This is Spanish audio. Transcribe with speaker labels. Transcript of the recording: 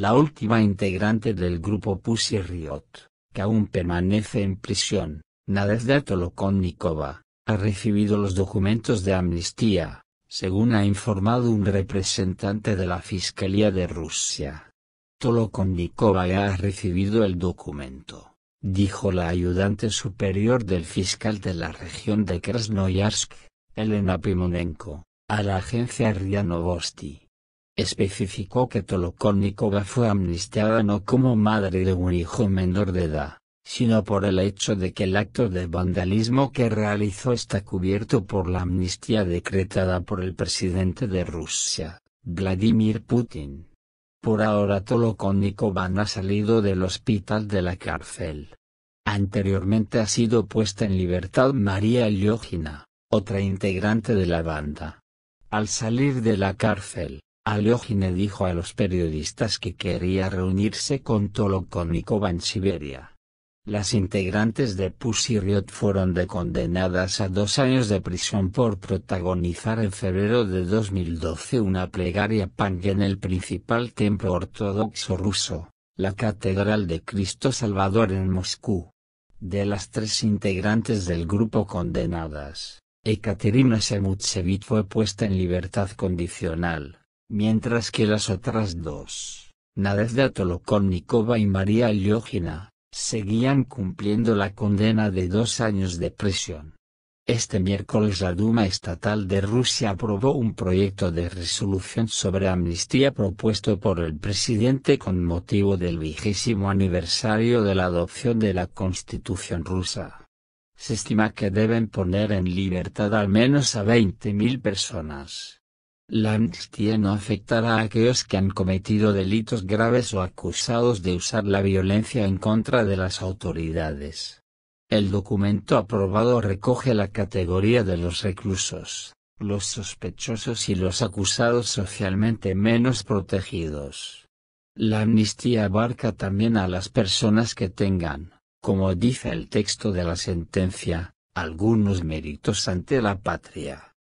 Speaker 1: la última integrante del grupo Pussy Riot, que aún permanece en prisión, Nadezhda Tolokonnikova, ha recibido los documentos de amnistía, según ha informado un representante de la Fiscalía de Rusia. Tolokonnikova ya ha recibido el documento, dijo la ayudante superior del fiscal de la región de Krasnoyarsk, Elena Pimonenko, a la agencia RIA especificó que Tolokonnikova fue amnistiada no como madre de un hijo menor de edad, sino por el hecho de que el acto de vandalismo que realizó está cubierto por la amnistía decretada por el presidente de Rusia, Vladimir Putin. Por ahora no ha salido del hospital de la cárcel. Anteriormente ha sido puesta en libertad María Lyogina, otra integrante de la banda. Al salir de la cárcel, Aleogine dijo a los periodistas que quería reunirse con Tolokonikova en Siberia. Las integrantes de Pussy Riot fueron condenadas a dos años de prisión por protagonizar en febrero de 2012 una plegaria pang en el principal templo ortodoxo ruso, la Catedral de Cristo Salvador en Moscú. De las tres integrantes del grupo condenadas, Ekaterina Semutsevit fue puesta en libertad condicional mientras que las otras dos, Nadezhda Tolokonnikova y María Eliogina, seguían cumpliendo la condena de dos años de prisión. Este miércoles la Duma Estatal de Rusia aprobó un proyecto de resolución sobre amnistía propuesto por el presidente con motivo del vigésimo aniversario de la adopción de la Constitución rusa. Se estima que deben poner en libertad al menos a 20.000 personas. La amnistía no afectará a aquellos que han cometido delitos graves o acusados de usar la violencia en contra de las autoridades. El documento aprobado recoge la categoría de los reclusos, los sospechosos y los acusados socialmente menos protegidos. La amnistía abarca también a las personas que tengan, como dice el texto de la sentencia, algunos méritos ante la patria.